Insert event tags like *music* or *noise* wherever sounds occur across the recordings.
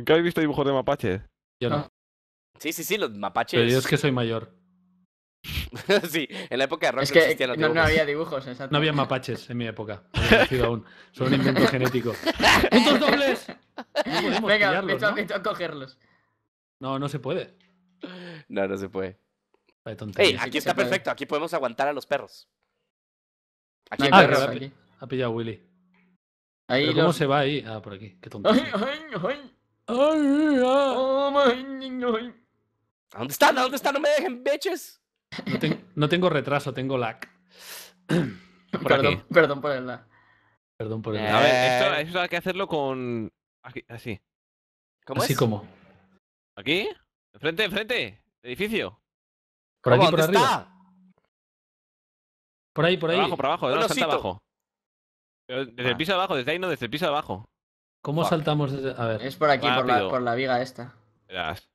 ¿Nunca habéis visto dibujos de mapache? Yo no. Ah. Sí, sí, sí, los mapaches. Pero yo es que soy mayor. *laughs* sí, en la época de rock que, los no, no, había dibujos, exacto. No había mapaches en mi época. No había aún. Son un invento genético. *laughs* ¡Estos dobles! Venga, me ¿no? Hecho a cogerlos. No, no se puede. No, no se puede. Vale, Ey, aquí está perfecto. Aquí podemos aguantar a los perros. Aquí hay ah, perros. Ha pillado Willy. Ahí ¿Pero ¿Cómo se va ahí? Ah, por aquí. Qué tonto. *laughs* Oh, dónde están? ¿A dónde están? No me dejen, bitches! No, tengo retraso, tengo lag. *clears throat* perdón, perdón por el lag. Perdón por el lag. A ver, eh, esto, hay que hacerlo con. Aquí, así. ¿Cómo así como. ¿Aquí? ¿Enfrente, enfrente? ¿Edificio? ¿Por aquí, por arriba? Por ahí, por ahí. Por abajo, por abajo, abajo. desde el piso abajo, desde ahí no, desde el piso abajo. ¿Cómo saltamos desde.? A ver. Es por aquí, por la, por la, viga esta. Verás.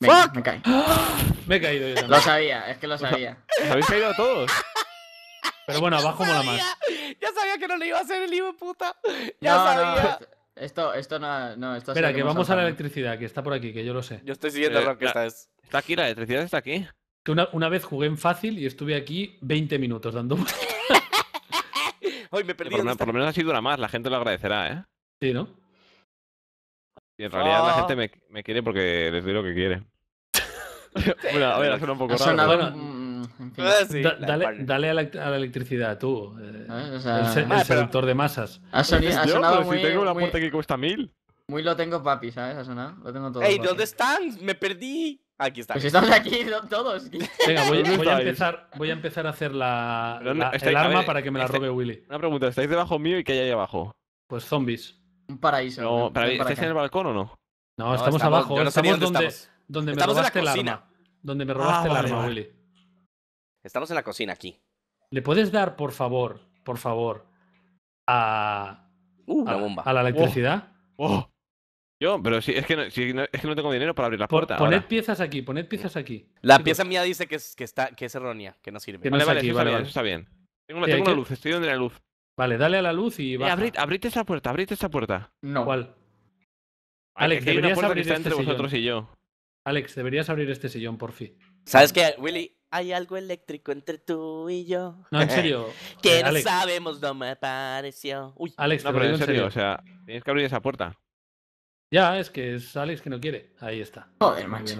Me, ¡Fuck! Me, *gasps* me he caído yo también. Lo sabía, es que lo sabía. habéis caído *laughs* todos? Pero bueno, abajo mola más. Ya sabía que no le iba a hacer el hijo puta. Ya sabía. esto, esto no, no esto Espera, que vamos a la electricidad, que está por aquí, que yo lo sé. Yo estoy siguiendo eh, lo que está Está aquí, la electricidad está aquí. Que una, vez jugué en fácil y estuve aquí 20 minutos dando. Hoy *laughs* me perdí. Por, por lo menos ha sido una más, la gente lo agradecerá, ¿eh? Sí, ¿no? Y en realidad la gente ah. me, quiere porque les doy lo que quiere. *laughs* bueno, ver, ver, un poco raro. Sonado, dale, dale a, la, electricidad, tú. Eh, ah, el, selector ah, de masas. Ha, sonado muy, si tengo una muerte que cuesta mil. Muy lo tengo papi, ¿sabes? Ha sonado. Lo tengo todo. ¡Ey, ¿dónde están? ¡Me perdí! Aquí están. Pues estamos aquí todos. *laughs* Venga, voy, a, empezar, voy a, empezar, a hacer la, el arma para que me la robe Willy. Una pregunta, ¿estáis debajo mío y qué hay ahí abajo? Pues zombies. Un paraíso. No, en el balcón o no? No, estamos, abajo. estamos, dónde, donde, me robaste el ah, arma. Willy. Estamos en la cocina aquí. ¿Le puedes dar, por favor, por favor, a, la, uh, bomba. a la electricidad? Yo, pero es, que no, es que no tengo dinero para abrir la puerta. Poned piezas aquí, poned piezas aquí. La pieza mía dice que es, que, está, que es errónea, que no sirve. vale, vale, vale, está bien. Tengo, una eh, luz, estoy donde la luz. Vale, dale a la luz y va. Eh, esa puerta, abrite esa puerta. No. ¿Cuál? Alex, deberías abrir este entre vosotros y yo. Alex, deberías abrir este sillón, por fin. ¿Sabes qué, Willy? Hay algo eléctrico entre tú y yo. No, en serio. *laughs* Eh, que no sabemos, no me pareció. Uy, Alex, No, pero en serio, o sea, tienes que abrir esa puerta. Ya, es que es Alex que no quiere. Ahí está. Joder, macho.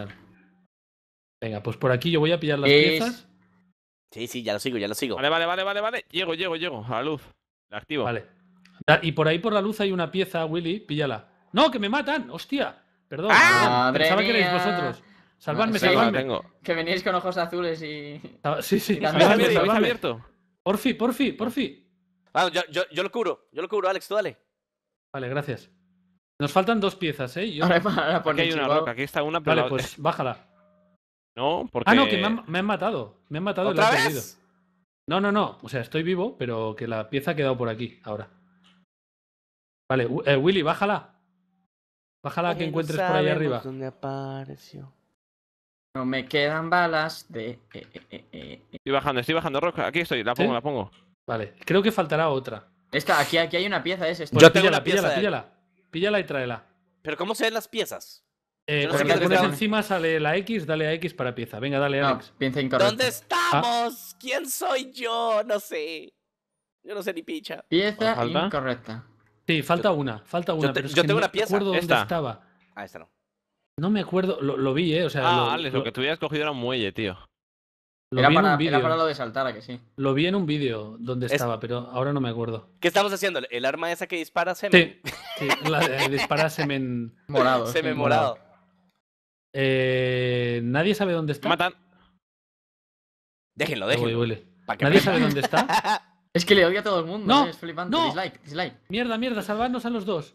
Venga, pues por aquí yo voy a pillar las piezas. Sí, sí, ya lo sigo, ya lo sigo. Vale, vale, vale, vale, vale. Llego, llego, llego, a la luz activo. Vale. Y por ahí por la luz hay una pieza, Willy, píllala. ¡No, que me matan! ¡Hostia! Perdón. ¡Ah! Pensaba que erais vosotros. Salvadme, salvadme. Que venís con ojos azules y. Ah, sí, sí. por ¿Me ¿Habéis abierto? Porfi, porfi, porfi. Ah, yo, yo, yo, lo curo Yo lo curo Alex, tú dale. Vale, gracias. Nos faltan dos piezas, ¿eh? Yo... aquí hay una roca, aquí está una, pero... Vale, pues bájala. No, porque... Ah, no, que me han, me han matado. Me han matado. ¿Otra no, no, no. O sea, estoy vivo, pero que la pieza ha quedado por aquí ahora. Vale, eh, Willy, bájala. Bájala que encuentres por ahí arriba. No me quedan balas de. Eh, eh, estoy bajando, estoy bajando, Roca. Aquí estoy, la pongo, la pongo. Vale, creo que faltará otra. Esta, aquí, aquí hay una pieza, es esta. Yo píllala, píllala, pieza. píllala. Píllala y tráela. ¿Pero cómo se ven las piezas? pones eh, encima sale la X, dale a X para pieza. Venga, dale, a No, ¿Dónde ah. estamos? ¿Quién soy yo? No sé. Yo no sé ni picha. Pieza incorrecta. Sí, falta una. Falta una. Yo, tengo una pieza. dónde estaba. Ah, esta no. No me acuerdo. Lo, vi, ¿eh? O sea, ah, lo, lo, que tú habías cogido era un muelle, tío. era, para, era, para, lo de saltar, que sí? Lo vi en un vídeo donde estaba, pero ahora no me acuerdo. ¿Qué estamos haciendo? ¿El arma esa que dispara semen? Sí, dispara semen... Morado. *laughs* Semen morado. Eh, Nadie sabe dónde está. Matan. Déjenlo, déjenlo. Uy, Nadie sabe dónde está. *laughs* Es que le odio a todo el mundo, no, eh, es No. Dislike, dislike. Mierda, mierda, salvadnos a los dos.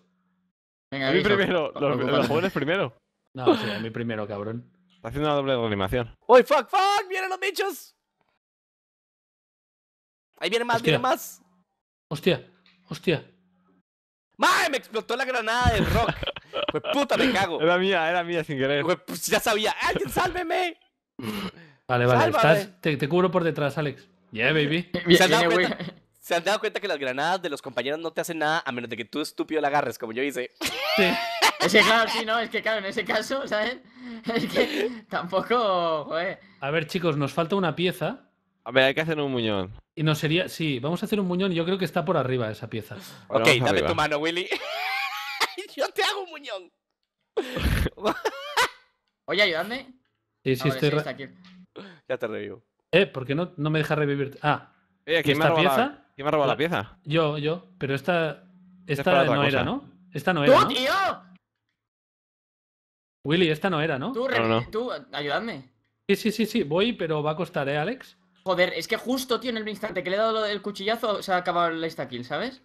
Venga, a mí primero, los, jóvenes primero. No, sí, a mí primero, cabrón. Está haciendo una doble animación ¡Uy, fuck, fuck! ¡Vienen los bichos! Ahí vienen más, vienen más. Hostia, hostia. ¡Mae! Me explotó la granada del rock. *laughs* Pues puta, me cago. Era mía, era mía sin querer. Pues, pues ya sabía. ¡Alguien, sálveme! Vale, vale. te, cubro por detrás, Alex. Yeah, baby. ¿Se han, dado cuenta, que las granadas de los compañeros no te hacen nada a menos de que tú estúpido la agarres, como yo hice? *laughs* Es que claro, sí, ¿no? Es que claro, en ese caso, ¿sabes? Es que tampoco, joder. A ver, chicos, nos falta una pieza. A ver, hay que hacer un muñón. Y nos sería. Sí, vamos a hacer un muñón y yo creo que está por arriba esa pieza. ok, dame tu mano, Willy. Oye, ayúdame. Ya te revivo. Eh, ¿por qué no, no me deja revivir? Ah, me ha la... pieza? ¿Quién me ha robado la pieza? yo, yo. Pero esta. Esta no era, ¿no? Esta no era, ¡Tú, tío! Willy, esta no era, ¿no? Tú, ayúdame. Sí, sí, sí, sí. Voy, pero va a costar, ¿eh, Alex? Joder, es que justo, tío, en el instante que le he dado del cuchillazo se ha acabado la esta kill ¿sabes?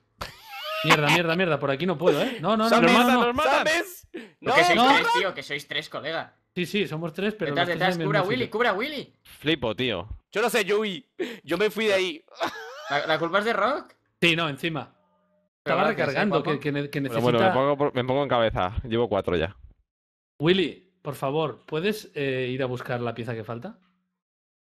Mierda, mierda, mierda, por aquí no puedo, ¿eh? No, no, no, nos matan, no, nos matan. No, que sois tres, tío, que sois tres, colega. Sí, sí, somos tres, pero. Detrás, detrás, cubra a Willy, cubra a Willy. Flipo, tío. Yo no sé, Joey. Yo me fui de ahí. ¿La, culpa es de Rock? Sí, no, encima. Estaba recargando, que, que, necesita... Bueno, bueno me, pongo, en cabeza. Llevo cuatro ya. Willy, por favor, ¿puedes eh, ir a buscar la pieza que falta?